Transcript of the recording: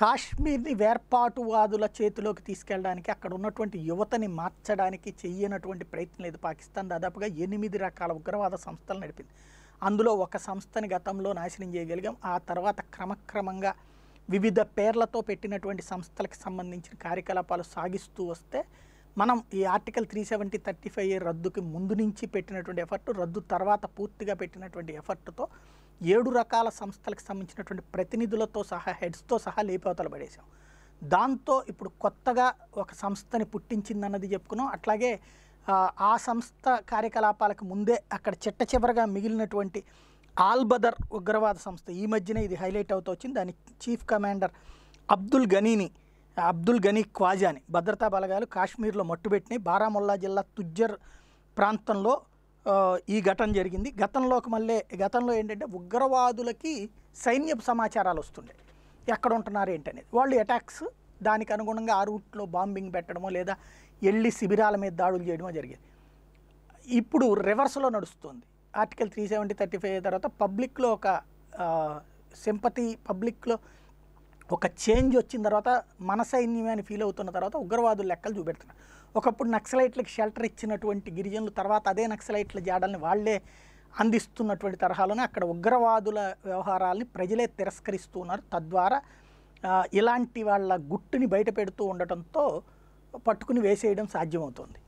కాశ్మీర్ని వేర్పాటువాదుల చేతిలోకి తీసుకెళ్ళడానికి అక్కడ ఉన్నటువంటి యువతని మార్చడానికి చెయ్యనటువంటి ప్రయత్నం లేదు పాకిస్తాన్ దాదాపుగా ఎనిమిది రకాల ఉగ్రవాద సంస్థలు నడిపింది అందులో ఒక సంస్థని గతంలో నాశనం చేయగలిగాం ఆ తర్వాత క్రమక్రమంగా వివిధ పేర్లతో పెట్టినటువంటి సంస్థలకు సంబంధించిన కార్యకలాపాలు సాగిస్తూ వస్తే మనం ఈ article three seventy thirty five రద్దుకి ముందు నుంచి పెట్టినటువంటి ఎఫర్ట్ రద్దు తర్వాత పూర్తిగా పెట్టినటువంటి ఎఫర్ట్తో ఏడు రకాల సంస్థలకు సంబంధించినటువంటి ప్రతినిధులతో సహా హెడ్స్తో సహా లేపవతలు పడేసాం దాంతో ఇప్పుడు కొత్తగా ఒక సంస్థని పుట్టించిందన్నది చెప్పుకున్నాం అట్లాగే ఆ సంస్థ కార్యకలాపాలకు ముందే అక్కడ చిట్ట చివరగా మిగిలినటువంటి ఆల్బదర్ ఉగ్రవాద సంస్థ ఈ మధ్యనే ఇది హైలైట్ అవుతూ వచ్చింది దాని చీఫ్ కమాండర్ అబ్దుల్ గనీని అబ్దుల్ గనీ క్వాజాని భద్రతా బలగాలు కాశ్మీర్లో మట్టుబెట్టినాయి బారాముల్లా జిల్లా తుజ్జర్ ప్రాంతంలో ఈ ఘటన జరిగింది గతంలోకి మళ్ళీ గతంలో ఏంటంటే ఉగ్రవాదులకి సైన్య సమాచారాలు వస్తుండే ఎక్కడ ఉంటున్నారు ఏంటనేది వాళ్ళు అటాక్స్ దానికి అనుగుణంగా ఆ రూట్లో బాంబింగ్ పెట్టడమో లేదా వెళ్ళి శిబిరాల మీద దాడులు చేయడమో జరిగేది ఇప్పుడు రివర్స్లో నడుస్తుంది article three seventy thirty five తర్వాత పబ్లిక్లో ఒక సింపతి పబ్లిక్లో ఒక చేంజ్ వచ్చిన తర్వాత మన అని ఫీల్ అవుతున్న తర్వాత ఉగ్రవాదులు లెక్కలు చూపెడుతున్నారు ఒకప్పుడు నక్సలైట్లకు షెల్టర్ ఇచ్చినటువంటి గిరిజనులు తర్వాత అదే నక్సలైట్ల జాడల్ని వాళ్లే అందిస్తున్నటువంటి తరహాలోనే అక్కడ ఉగ్రవాదుల వ్యవహారాల్ని ప్రజలే తిరస్కరిస్తూ ఉన్నారు తద్వారా ఇలాంటి వాళ్ళ గుట్టుని బయట పెడుతూ ఉండటంతో పట్టుకుని వేసేయడం సాధ్యమవుతుంది